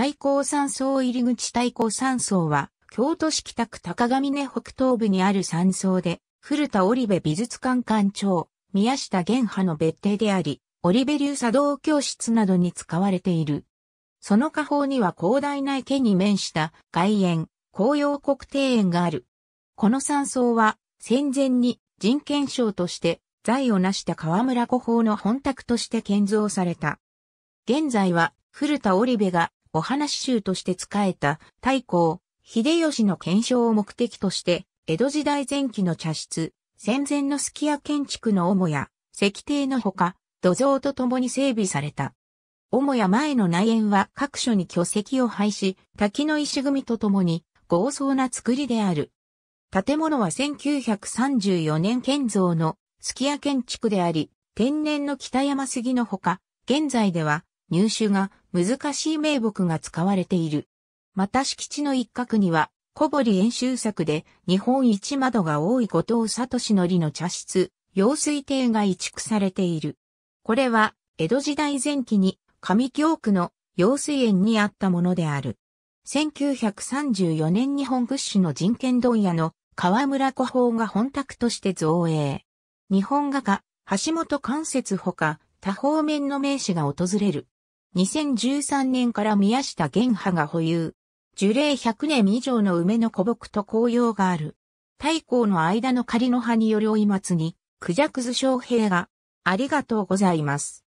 対向山荘入口対向山荘は、京都市北区高上根北東部にある山荘で、古田織部美術館館長、宮下玄派の別邸であり、織部流茶道教室などに使われている。その下方には広大な池に面した外苑、紅葉国庭園がある。この山荘は、戦前に人権賞として財を成した河村古法の本宅として建造された。現在は古田織部がお話集として仕えた太閤、秀吉の検証を目的として、江戸時代前期の茶室、戦前のすき家建築の母屋、石庭のほか、土蔵と共に整備された。母屋前の内縁は各所に巨石を配し、滝の石組みと共に豪壮な造りである。建物は1934年建造のすき家建築であり、天然の北山杉のほか、現在では入手が難しい名木が使われている。また敷地の一角には、小堀演習作で日本一窓が多い後藤聡のりの茶室、用水亭が移築されている。これは、江戸時代前期に上京区の用水園にあったものである。1934年日本屈指の人権問屋の河村古法が本宅として造営。日本画家、橋本関節ほか、多方面の名士が訪れる。2013年から宮下玄派が保有。樹齢100年以上の梅の古木と紅葉がある。太鼓の間の仮の葉によるおい松に、クジャクズ将兵が、ありがとうございます。